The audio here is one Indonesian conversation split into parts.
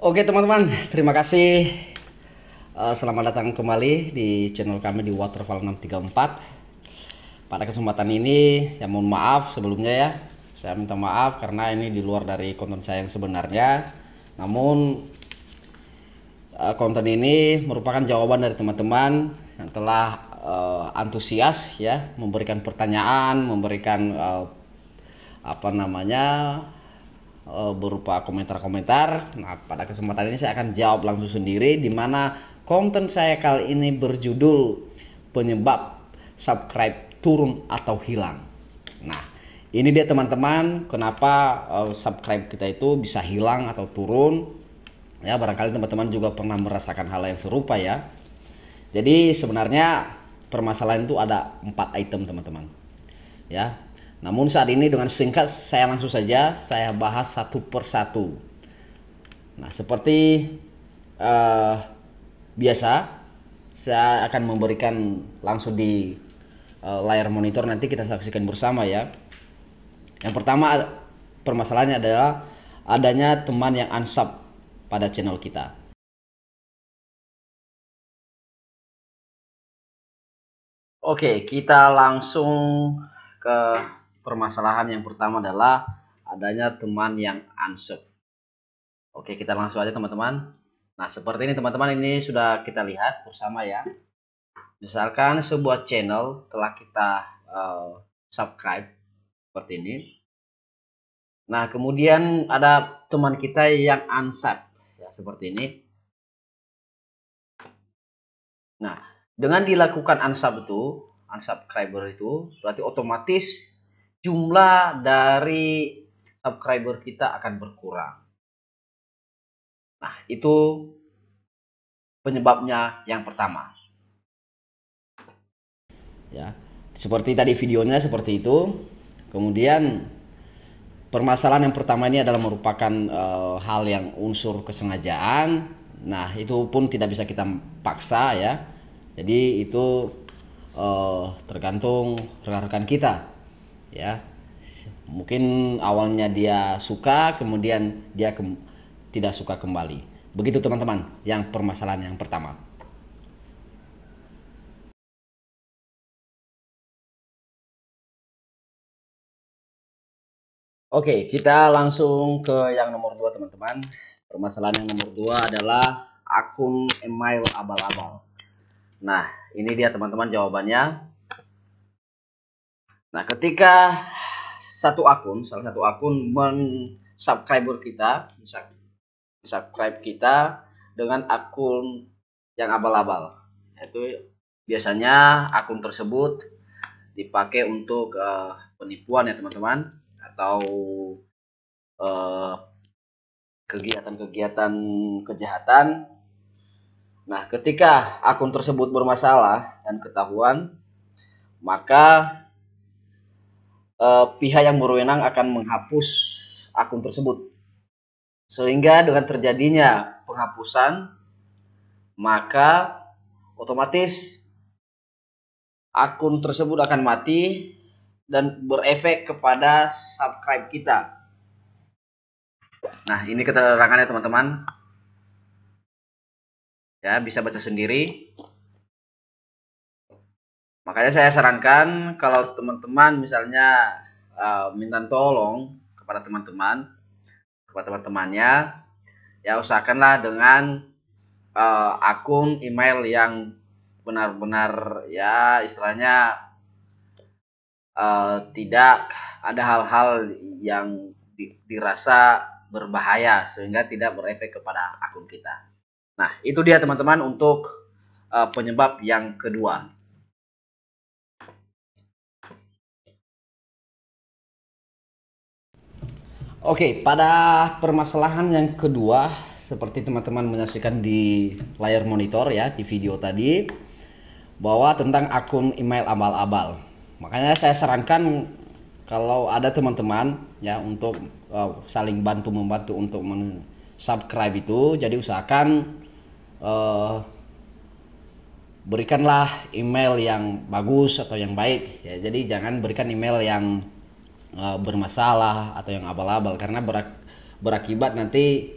Oke teman-teman, terima kasih. Eh, selamat datang kembali di channel kami di Waterfall 634. Pada kesempatan ini, ya mohon maaf sebelumnya ya. Saya minta maaf karena ini di luar dari konten saya yang sebenarnya. Namun eh, konten ini merupakan jawaban dari teman-teman yang telah uh, antusias ya memberikan pertanyaan, memberikan uh, apa namanya Eh, berupa komentar-komentar. Nah, pada kesempatan ini saya akan jawab langsung sendiri di mana konten saya kali ini berjudul penyebab subscribe turun atau hilang. Nah, ini dia teman-teman, kenapa eh, subscribe kita itu bisa hilang atau turun. Ya, barangkali teman-teman juga pernah merasakan hal yang serupa ya. Jadi sebenarnya permasalahan itu ada empat item teman-teman. Ya, namun saat ini dengan singkat saya langsung saja saya bahas satu per satu. Nah seperti uh, biasa saya akan memberikan langsung di uh, layar monitor nanti kita saksikan bersama ya. Yang pertama permasalahannya adalah adanya teman yang unsub pada channel kita. Oke, kita langsung ke permasalahan yang pertama adalah adanya teman yang unsub. Oke, kita langsung aja teman-teman. Nah, seperti ini teman-teman, ini sudah kita lihat bersama ya. Misalkan sebuah channel telah kita uh, subscribe seperti ini. Nah, kemudian ada teman kita yang unsub ya seperti ini. Nah, dengan dilakukan unsub itu, unsubscriber itu berarti otomatis jumlah dari subscriber kita akan berkurang. Nah, itu penyebabnya yang pertama. Ya, seperti tadi videonya seperti itu. Kemudian permasalahan yang pertama ini adalah merupakan e, hal yang unsur kesengajaan. Nah, itu pun tidak bisa kita paksa ya. Jadi itu e, tergantung rekan-rekan kita ya mungkin awalnya dia suka kemudian dia ke tidak suka kembali begitu teman-teman yang permasalahan yang pertama Oke, kita langsung ke yang nomor dua teman-teman. Permasalahan yang nomor dua adalah akun email abal-abal. Nah, ini dia teman-teman jawabannya. Nah, ketika satu akun, salah satu akun mensubscriber kita, subscribe kita dengan akun yang abal-abal. Itu biasanya akun tersebut dipakai untuk uh, penipuan ya teman-teman atau eh, kegiatan-kegiatan uh, kegiatan -kegiatan kejahatan. Nah, ketika akun tersebut bermasalah dan ketahuan, maka uh, pihak yang berwenang akan menghapus akun tersebut. Sehingga dengan terjadinya penghapusan, maka otomatis akun tersebut akan mati dan berefek kepada subscribe kita. Nah, ini keterangannya teman-teman. Ya, bisa baca sendiri. Makanya saya sarankan kalau teman-teman misalnya uh, minta tolong kepada teman-teman, kepada teman-temannya, ya usahakanlah dengan uh, akun email yang benar-benar ya istilahnya uh, tidak ada hal-hal yang di, dirasa berbahaya sehingga tidak berefek kepada akun kita. Nah, itu dia teman-teman untuk uh, penyebab yang kedua. Oke, pada permasalahan yang kedua, seperti teman-teman menyaksikan di layar monitor ya, di video tadi, bahwa tentang akun email abal-abal. Makanya saya sarankan kalau ada teman-teman ya untuk uh, saling bantu membantu untuk subscribe itu, jadi usahakan uh, berikanlah email yang bagus atau yang baik ya. Jadi jangan berikan email yang uh, bermasalah atau yang abal-abal karena berak berakibat nanti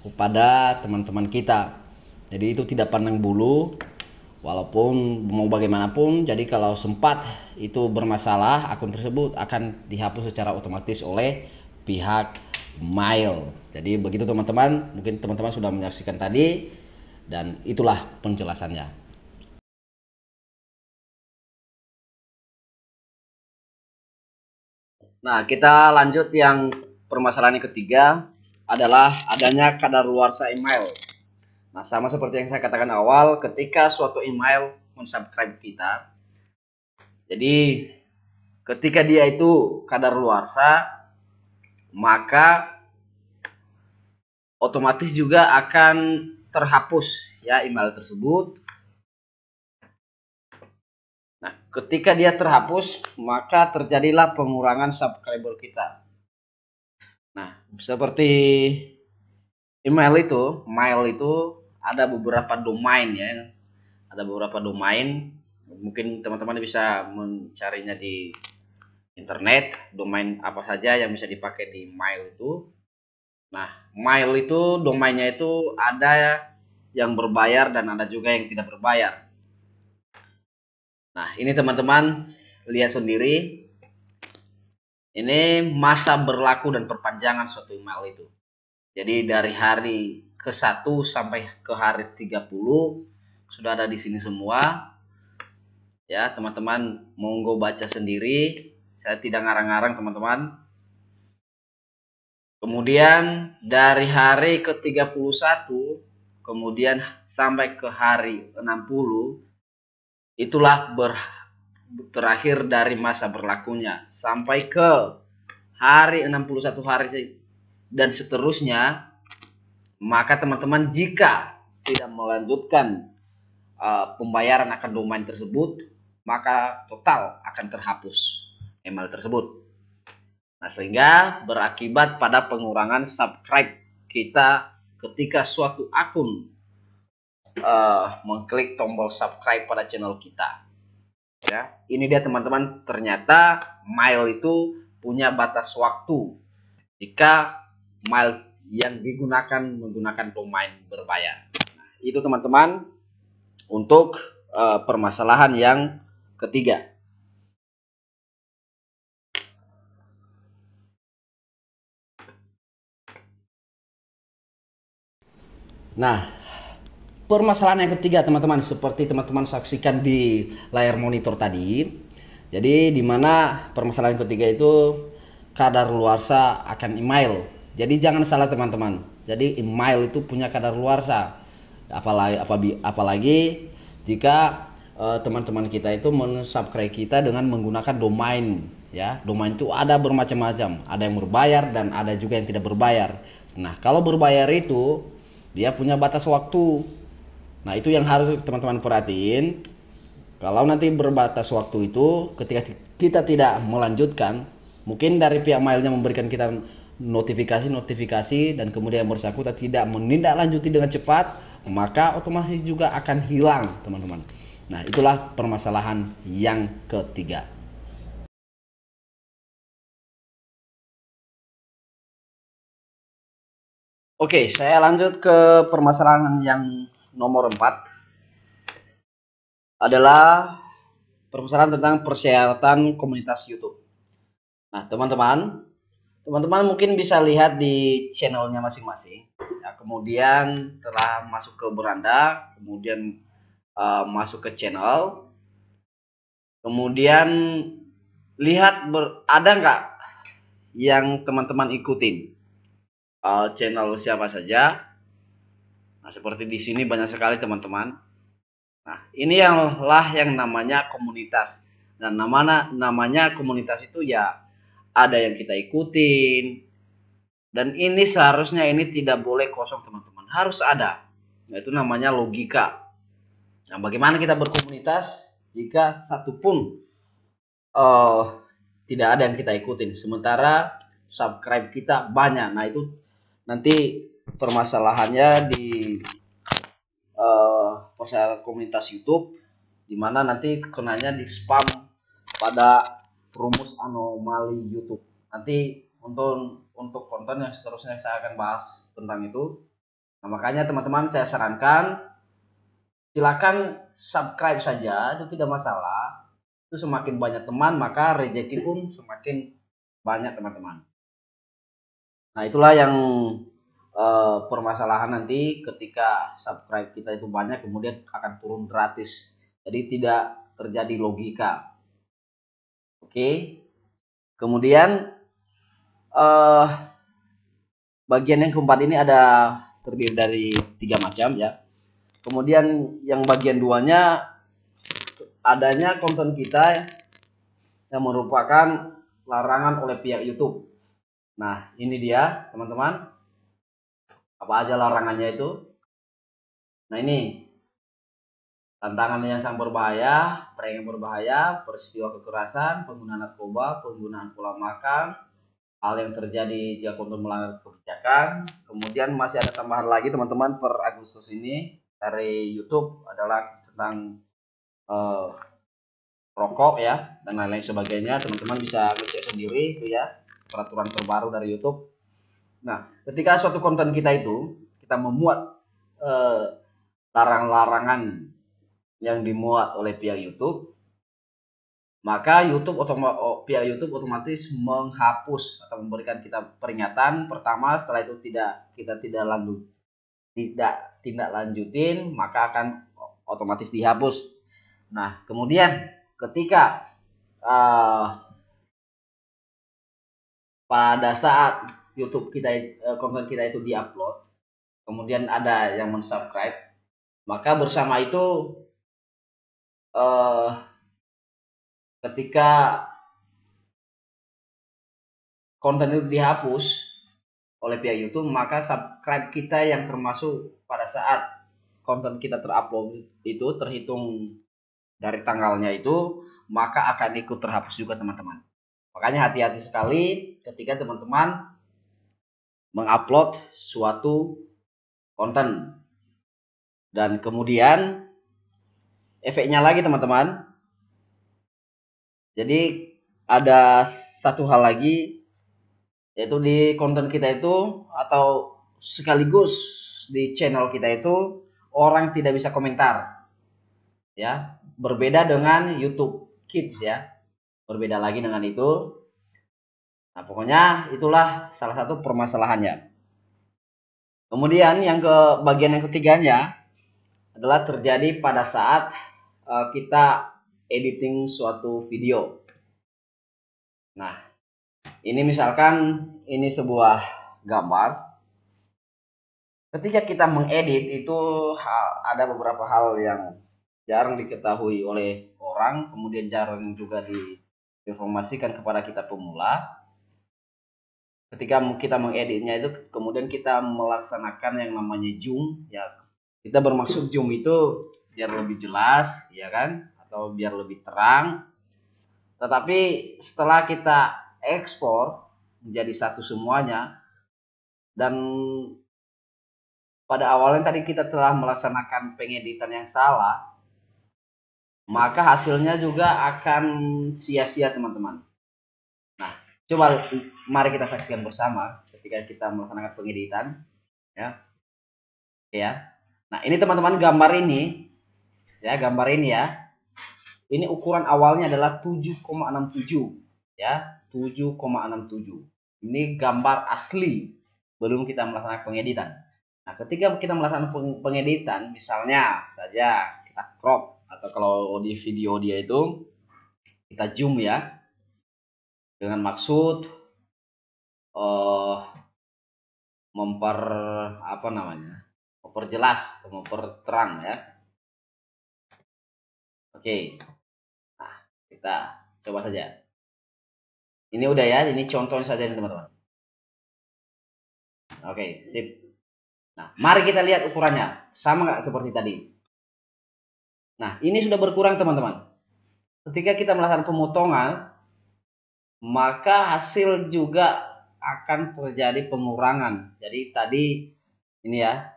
kepada teman-teman kita. Jadi itu tidak pandang bulu walaupun mau bagaimanapun jadi kalau sempat itu bermasalah akun tersebut akan dihapus secara otomatis oleh pihak Mail. Jadi begitu teman-teman, mungkin teman-teman sudah menyaksikan tadi dan itulah penjelasannya. Nah, kita lanjut yang permasalahan yang ketiga adalah adanya kadar luar sa email. Nah, sama seperti yang saya katakan awal, ketika suatu email mensubscribe kita, jadi ketika dia itu kadar luar sa, maka otomatis juga akan terhapus ya email tersebut Nah, ketika dia terhapus, maka terjadilah pengurangan subscriber kita. Nah, seperti email itu, mail itu ada beberapa domain ya. Ada beberapa domain. Mungkin teman-teman bisa mencarinya di internet, domain apa saja yang bisa dipakai di mail itu. Nah, mail itu domainnya itu ada yang berbayar dan ada juga yang tidak berbayar. Nah, ini teman-teman lihat sendiri. Ini masa berlaku dan perpanjangan suatu email itu. Jadi dari hari ke-1 sampai ke hari 30 sudah ada di sini semua. Ya, teman-teman monggo baca sendiri. Saya tidak ngarang-ngarang, teman-teman. Kemudian dari hari ke-31 kemudian sampai ke hari 60 Itulah ber, terakhir dari masa berlakunya sampai ke hari 61 hari dan seterusnya maka teman-teman jika tidak melanjutkan uh, pembayaran akan domain tersebut maka total akan terhapus email tersebut nah sehingga berakibat pada pengurangan subscribe kita ketika suatu akun uh, mengklik tombol subscribe pada channel kita. Ya, ini dia teman-teman. Ternyata mile itu punya batas waktu. Jika mile yang digunakan menggunakan pemain berbayar. Nah, itu teman-teman untuk uh, permasalahan yang ketiga. Nah, permasalahan yang ketiga teman-teman seperti teman-teman saksikan di layar monitor tadi. Jadi di mana permasalahan ketiga itu kadar luarsa akan email. Jadi jangan salah teman-teman. Jadi email itu punya kadar luarsa. Apalagi apalagi jika eh, teman-teman uh, kita itu mensubscribe kita dengan menggunakan domain ya. Domain itu ada bermacam-macam, ada yang berbayar dan ada juga yang tidak berbayar. Nah, kalau berbayar itu dia punya batas waktu Nah, itu yang harus teman-teman perhatiin. Kalau nanti berbatas waktu itu, ketika kita tidak melanjutkan, mungkin dari pihak mailnya memberikan kita notifikasi-notifikasi dan kemudian bersangkutan tidak menindaklanjuti dengan cepat, maka otomatis juga akan hilang, teman-teman. Nah, itulah permasalahan yang ketiga. Oke, saya lanjut ke permasalahan yang nomor 4 adalah permasalahan tentang persyaratan komunitas YouTube. Nah, teman-teman, teman-teman mungkin bisa lihat di channelnya masing-masing. Nah, kemudian telah masuk ke beranda, kemudian uh, masuk ke channel, kemudian lihat ber, ada nggak yang teman-teman ikutin uh, channel siapa saja Nah, seperti di sini banyak sekali teman-teman. Nah, ini yang lah yang namanya komunitas. Dan nah, namanya namanya komunitas itu ya ada yang kita ikutin. Dan ini seharusnya ini tidak boleh kosong, teman-teman. Harus ada. Nah, itu namanya logika. Nah, bagaimana kita berkomunitas jika satupun uh, eh, tidak ada yang kita ikutin. Sementara subscribe kita banyak. Nah, itu nanti permasalahannya di uh, eh, persyaratan komunitas YouTube dimana nanti kenanya di spam pada rumus anomali YouTube nanti untuk untuk konten yang seterusnya saya akan bahas tentang itu nah makanya teman-teman saya sarankan silakan subscribe saja itu tidak masalah itu semakin banyak teman maka rejeki pun semakin banyak teman-teman nah itulah yang uh, permasalahan nanti ketika subscribe kita itu banyak kemudian akan turun gratis. Jadi tidak terjadi logika. Oke. Okay. Kemudian uh, bagian yang keempat ini ada terdiri dari tiga macam ya. Kemudian yang bagian duanya adanya konten kita yang merupakan larangan oleh pihak YouTube. Nah, ini dia, teman-teman apa aja larangannya itu nah ini tantangan yang sangat berbahaya prank yang berbahaya peristiwa kekerasan penggunaan narkoba penggunaan pola makan hal yang terjadi jika konten melanggar kebijakan kemudian masih ada tambahan lagi teman-teman per Agustus ini dari YouTube adalah tentang uh, rokok ya dan lain-lain sebagainya teman-teman bisa ngecek sendiri itu ya peraturan terbaru dari YouTube Nah, ketika suatu konten kita itu kita memuat eh, larang-larangan yang dimuat oleh pihak YouTube, maka YouTube otoma, pihak YouTube otomatis menghapus atau memberikan kita peringatan pertama setelah itu tidak kita tidak lanjut tidak tindak lanjutin maka akan otomatis dihapus. Nah, kemudian ketika uh, pada saat YouTube kita eh, konten kita itu diupload, kemudian ada yang mensubscribe, maka bersama itu uh, ketika konten itu dihapus oleh pihak YouTube, maka subscribe kita yang termasuk pada saat konten kita terupload itu terhitung dari tanggalnya itu, maka akan ikut terhapus juga teman-teman. Makanya hati-hati sekali ketika teman-teman mengupload suatu konten dan kemudian efeknya lagi teman-teman jadi ada satu hal lagi yaitu di konten kita itu atau sekaligus di channel kita itu orang tidak bisa komentar ya berbeda dengan YouTube Kids ya berbeda lagi dengan itu Nah, pokoknya itulah salah satu permasalahannya. Kemudian yang ke bagian yang ketiganya adalah terjadi pada saat uh, kita editing suatu video. Nah, ini misalkan ini sebuah gambar. Ketika kita mengedit itu hal, ada beberapa hal yang jarang diketahui oleh orang, kemudian jarang juga diinformasikan kepada kita pemula ketika kita mengeditnya itu kemudian kita melaksanakan yang namanya zoom ya kita bermaksud zoom itu biar lebih jelas ya kan atau biar lebih terang tetapi setelah kita ekspor menjadi satu semuanya dan pada awalnya tadi kita telah melaksanakan pengeditan yang salah maka hasilnya juga akan sia-sia teman-teman Coba mari kita saksikan bersama ketika kita melaksanakan pengeditan ya. Ya. Nah, ini teman-teman gambar ini ya, gambar ini ya. Ini ukuran awalnya adalah 7,67 ya, 7,67. Ini gambar asli belum kita melaksanakan pengeditan. Nah, ketika kita melaksanakan pengeditan misalnya saja kita crop atau kalau di video dia itu kita zoom ya dengan maksud uh, memper apa namanya memperjelas memperterang ya oke nah kita coba saja ini udah ya ini contohnya saja nih teman-teman oke sip nah mari kita lihat ukurannya sama nggak seperti tadi nah ini sudah berkurang teman-teman ketika kita melakukan pemotongan maka hasil juga akan terjadi pengurangan. Jadi tadi ini ya.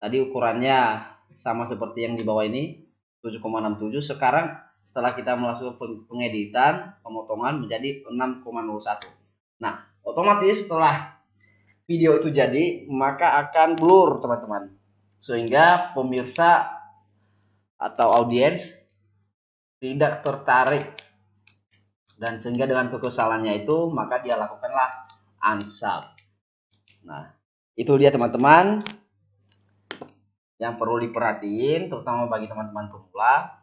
Tadi ukurannya sama seperti yang di bawah ini 7,67 sekarang setelah kita melakukan pengeditan pemotongan menjadi 6,01 nah otomatis setelah video itu jadi maka akan blur teman-teman sehingga pemirsa atau audiens tidak tertarik dan sehingga dengan kekesalannya itu maka dia lakukanlah ansab. Nah, itu dia teman-teman yang perlu diperhatiin terutama bagi teman-teman pemula.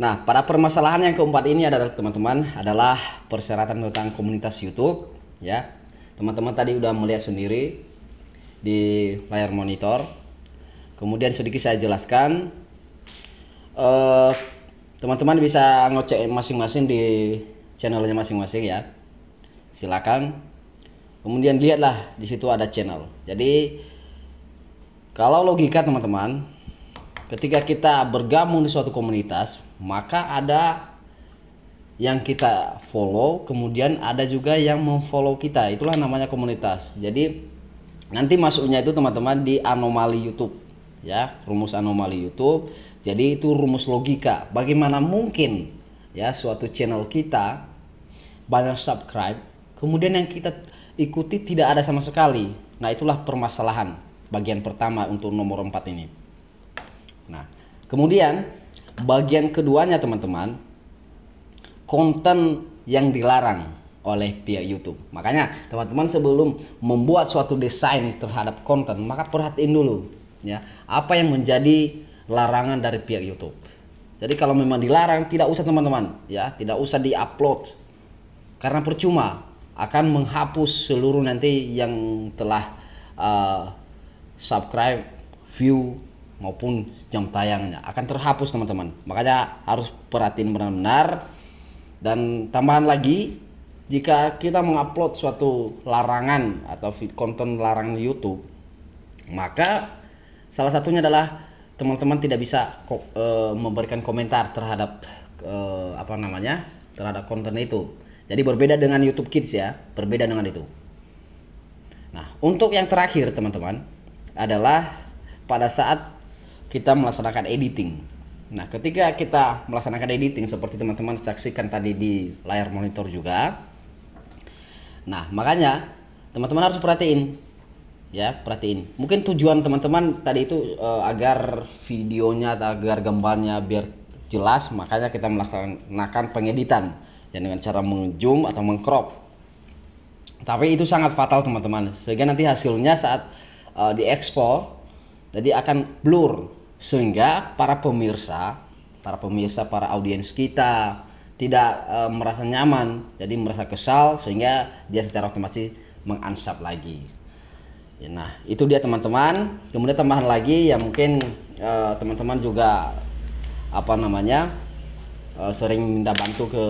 Nah, pada permasalahan yang keempat ini adalah teman-teman adalah persyaratan tentang komunitas YouTube ya teman-teman tadi udah melihat sendiri di layar monitor kemudian sedikit saya jelaskan eh, teman-teman uh, bisa ngecek masing-masing di channelnya masing-masing ya silakan kemudian lihatlah di situ ada channel jadi kalau logika teman-teman ketika kita bergabung di suatu komunitas maka ada yang kita follow, kemudian ada juga yang memfollow kita. Itulah namanya komunitas. Jadi nanti masuknya itu teman-teman di anomali YouTube, ya rumus anomali YouTube. Jadi itu rumus logika. Bagaimana mungkin ya suatu channel kita banyak subscribe, kemudian yang kita ikuti tidak ada sama sekali. Nah itulah permasalahan bagian pertama untuk nomor 4 ini. Nah kemudian bagian keduanya teman-teman konten yang dilarang oleh pihak YouTube. Makanya teman-teman sebelum membuat suatu desain terhadap konten, maka perhatiin dulu ya apa yang menjadi larangan dari pihak YouTube. Jadi kalau memang dilarang tidak usah teman-teman ya, tidak usah di-upload. Karena percuma akan menghapus seluruh nanti yang telah uh, subscribe, view maupun jam tayangnya akan terhapus teman-teman. Makanya harus perhatiin benar-benar dan tambahan lagi, jika kita mengupload suatu larangan atau konten larangan YouTube, maka salah satunya adalah teman-teman tidak bisa e, memberikan komentar terhadap e, apa namanya terhadap konten itu. Jadi berbeda dengan YouTube Kids ya, berbeda dengan itu. Nah, untuk yang terakhir teman-teman adalah pada saat kita melaksanakan editing. Nah, ketika kita melaksanakan editing seperti teman-teman saksikan tadi di layar monitor juga. Nah, makanya teman-teman harus perhatiin ya, perhatiin. Mungkin tujuan teman-teman tadi itu e, agar videonya atau agar gambarnya biar jelas, makanya kita melaksanakan pengeditan ya dengan cara mengzoom atau mengcrop. Tapi itu sangat fatal teman-teman. Sehingga nanti hasilnya saat e, eh, diekspor jadi akan blur sehingga para pemirsa, para pemirsa, para audiens kita tidak e, merasa nyaman, jadi merasa kesal sehingga dia secara otomatis mengansap lagi. Ya, nah, itu dia teman-teman. Kemudian tambahan lagi ya mungkin eh, teman-teman juga apa namanya e, sering minta bantu ke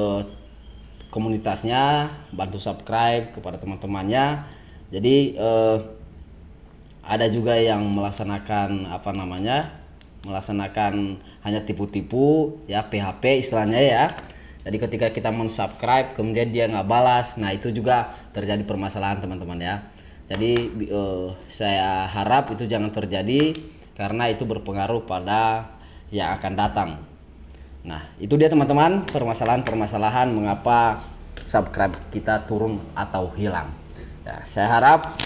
komunitasnya bantu subscribe kepada teman-temannya jadi e, ada juga yang melaksanakan apa namanya melaksanakan hanya tipu-tipu ya PHP istilahnya ya jadi ketika kita mensubscribe kemudian dia nggak balas nah itu juga terjadi permasalahan teman-teman ya jadi uh, saya harap itu jangan terjadi karena itu berpengaruh pada yang akan datang nah itu dia teman-teman permasalahan-permasalahan mengapa subscribe kita turun atau hilang ya, saya harap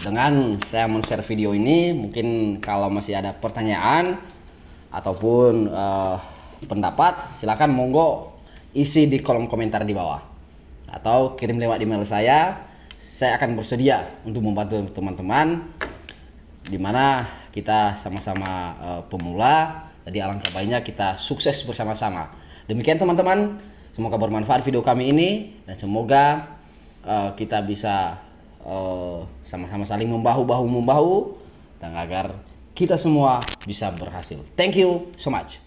dengan saya men-share video ini mungkin kalau masih ada pertanyaan ataupun uh, pendapat silahkan monggo isi di kolom komentar di bawah atau kirim lewat email saya saya akan bersedia untuk membantu teman-teman dimana kita sama-sama uh, pemula jadi alangkah baiknya kita sukses bersama-sama demikian teman-teman semoga bermanfaat video kami ini dan semoga uh, kita bisa Oh, sama-sama uh, saling membahu-bahu membahu dan agar kita semua bisa berhasil. Thank you so much.